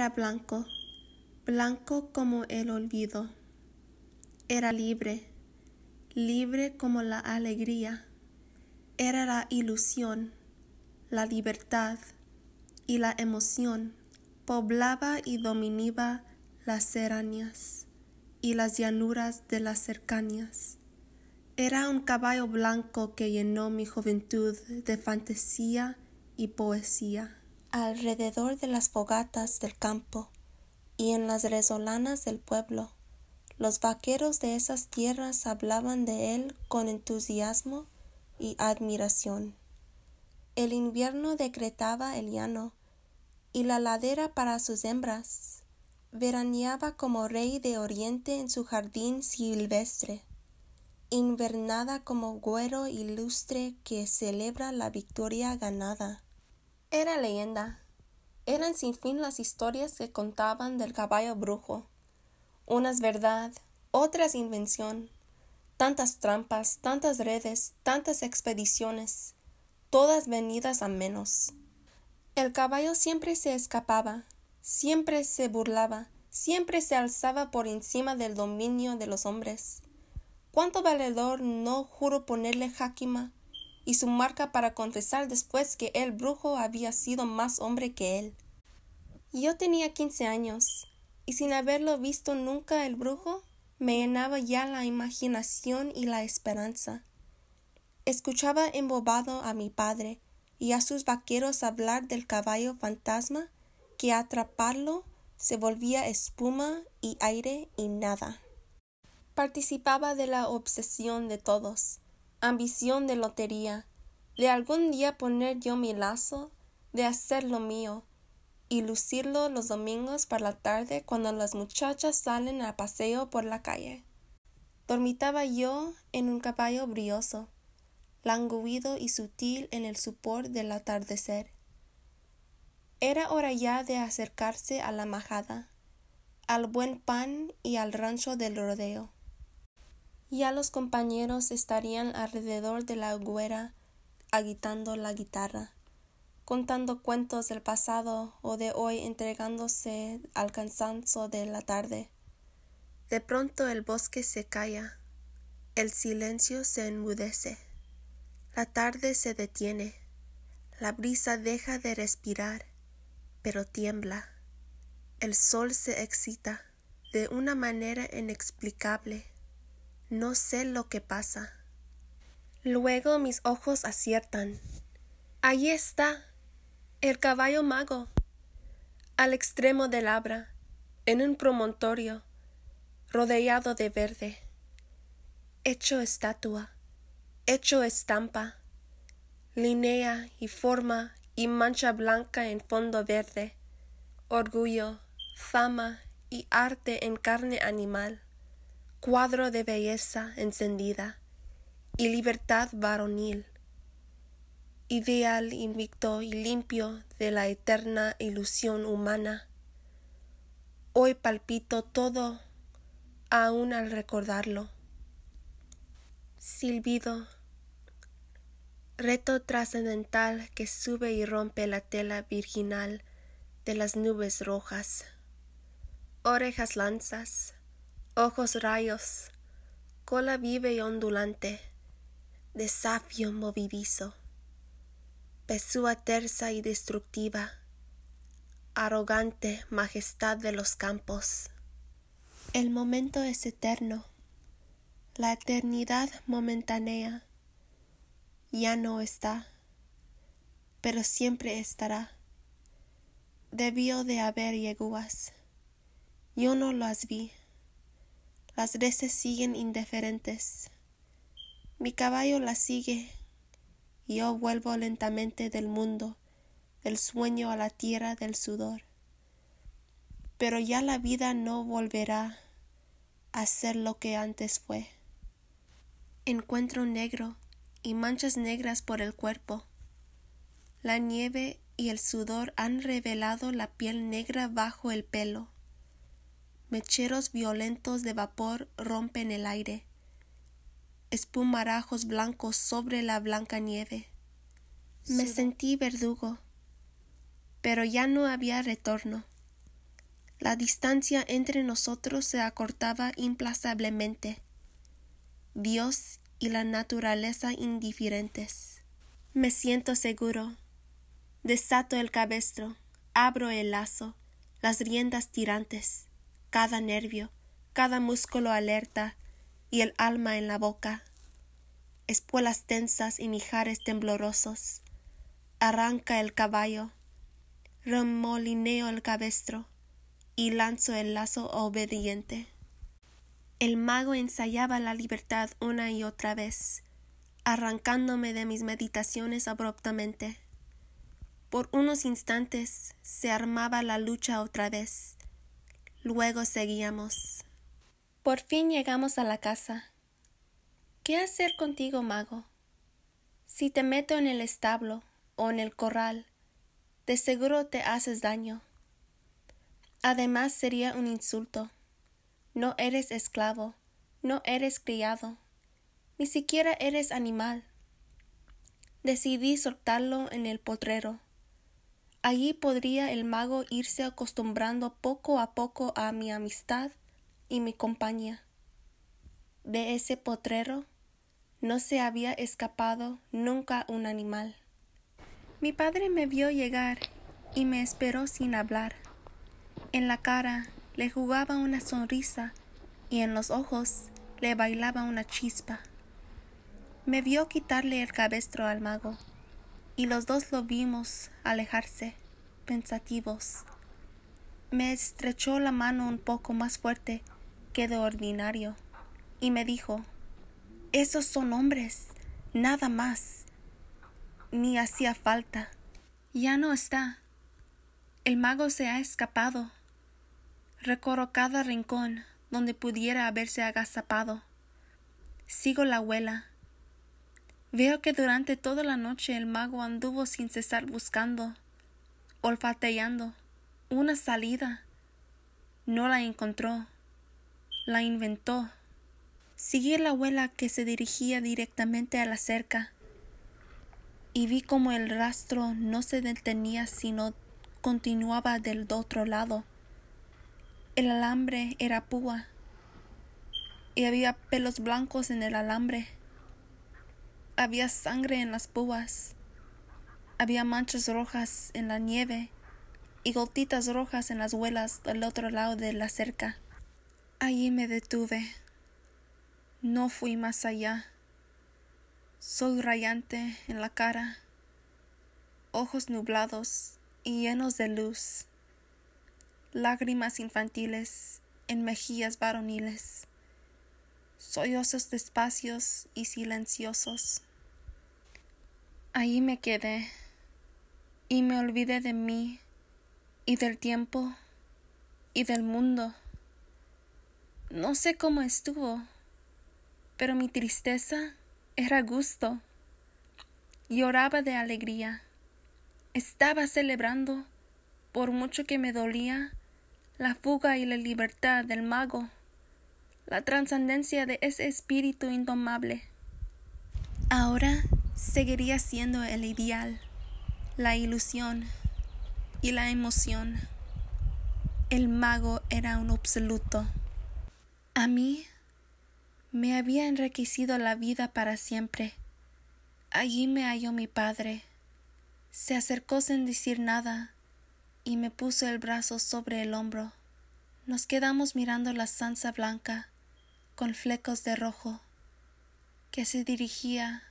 Era blanco, blanco como el olvido. Era libre, libre como la alegría. Era la ilusión, la libertad y la emoción. Poblaba y dominaba las serañas y las llanuras de las cercanías. Era un caballo blanco que llenó mi juventud de fantasía y poesía alrededor de las fogatas del campo y en las rezolanas del pueblo. Los vaqueros de esas tierras hablaban de él con entusiasmo y admiración. El invierno decretaba el llano y la ladera para sus hembras. Veraneaba como rey de Oriente en su jardín silvestre, invernada como güero ilustre que celebra la victoria ganada. Era leyenda. Eran sin fin las historias que contaban del caballo brujo. Unas verdad, otras invención. Tantas trampas, tantas redes, tantas expediciones, todas venidas a menos. El caballo siempre se escapaba, siempre se burlaba, siempre se alzaba por encima del dominio de los hombres. ¿Cuánto valedor no juro ponerle jáquima y su marca para confesar después que el brujo había sido más hombre que él. Yo tenía quince años, y sin haberlo visto nunca el brujo, me llenaba ya la imaginación y la esperanza. Escuchaba embobado a mi padre y a sus vaqueros hablar del caballo fantasma que atraparlo se volvía espuma y aire y nada. Participaba de la obsesión de todos, ambición de lotería, de algún día poner yo mi lazo, de hacer lo mío, y lucirlo los domingos para la tarde cuando las muchachas salen a paseo por la calle. Dormitaba yo en un caballo brioso, languido y sutil en el supor del atardecer. Era hora ya de acercarse a la majada, al buen pan y al rancho del rodeo. Ya los compañeros estarían alrededor de la agüera agitando la guitarra, contando cuentos del pasado o de hoy entregándose al cansancio de la tarde. De pronto el bosque se calla, el silencio se enmudece, la tarde se detiene, la brisa deja de respirar, pero tiembla, el sol se excita de una manera inexplicable. No sé lo que pasa. Luego mis ojos aciertan. Allí está. El caballo mago. Al extremo del abra, en un promontorio, rodeado de verde. Hecho estatua, hecho estampa, línea y forma y mancha blanca en fondo verde, orgullo, fama y arte en carne animal cuadro de belleza encendida y libertad varonil, ideal invicto y limpio de la eterna ilusión humana. Hoy palpito todo aún al recordarlo. Silbido, reto trascendental que sube y rompe la tela virginal de las nubes rojas. Orejas lanzas, ojos rayos, cola vive y ondulante, desafío movidizo, pesúa tersa y destructiva, arrogante majestad de los campos. El momento es eterno, la eternidad momentánea, ya no está, pero siempre estará. Debió de haber yeguas, yo no las vi las veces siguen indiferentes. Mi caballo la sigue. Y yo vuelvo lentamente del mundo, del sueño a la tierra del sudor. Pero ya la vida no volverá a ser lo que antes fue. Encuentro negro y manchas negras por el cuerpo. La nieve y el sudor han revelado la piel negra bajo el pelo mecheros violentos de vapor rompen el aire, espumarajos blancos sobre la blanca nieve. Me sentí verdugo, pero ya no había retorno. La distancia entre nosotros se acortaba implacablemente. Dios y la naturaleza indiferentes. Me siento seguro. Desato el cabestro, abro el lazo, las riendas tirantes cada nervio, cada músculo alerta y el alma en la boca, espuelas tensas y mijares temblorosos, arranca el caballo, remolineo el cabestro y lanzo el lazo obediente. El mago ensayaba la libertad una y otra vez, arrancándome de mis meditaciones abruptamente. Por unos instantes se armaba la lucha otra vez, Luego seguíamos. Por fin llegamos a la casa. ¿Qué hacer contigo, mago? Si te meto en el establo o en el corral, de seguro te haces daño. Además sería un insulto. No eres esclavo, no eres criado, ni siquiera eres animal. Decidí soltarlo en el potrero Allí podría el mago irse acostumbrando poco a poco a mi amistad y mi compañía. De ese potrero no se había escapado nunca un animal. Mi padre me vio llegar y me esperó sin hablar. En la cara le jugaba una sonrisa y en los ojos le bailaba una chispa. Me vio quitarle el cabestro al mago y los dos lo vimos alejarse, pensativos. Me estrechó la mano un poco más fuerte que de ordinario y me dijo, esos son hombres, nada más. Ni hacía falta. Ya no está. El mago se ha escapado. Recorro cada rincón donde pudiera haberse agazapado. Sigo la abuela Veo que durante toda la noche el mago anduvo sin cesar buscando, olfateando, una salida. No la encontró, la inventó. Seguí la abuela que se dirigía directamente a la cerca y vi como el rastro no se detenía sino continuaba del otro lado. El alambre era púa y había pelos blancos en el alambre. Había sangre en las púas. Había manchas rojas en la nieve y gotitas rojas en las huelas del otro lado de la cerca. Allí me detuve. No fui más allá. Sol rayante en la cara, ojos nublados y llenos de luz, lágrimas infantiles en mejillas varoniles, sollozos despacios y silenciosos. Ahí me quedé y me olvidé de mí y del tiempo y del mundo. No sé cómo estuvo, pero mi tristeza era gusto. Lloraba de alegría. Estaba celebrando, por mucho que me dolía, la fuga y la libertad del mago, la trascendencia de ese espíritu indomable. Ahora seguiría siendo el ideal, la ilusión y la emoción. El mago era un absoluto. A mí me había enriquecido la vida para siempre. Allí me halló mi padre. Se acercó sin decir nada y me puso el brazo sobre el hombro. Nos quedamos mirando la sansa blanca con flecos de rojo que se dirigía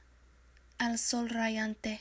al sol rayante.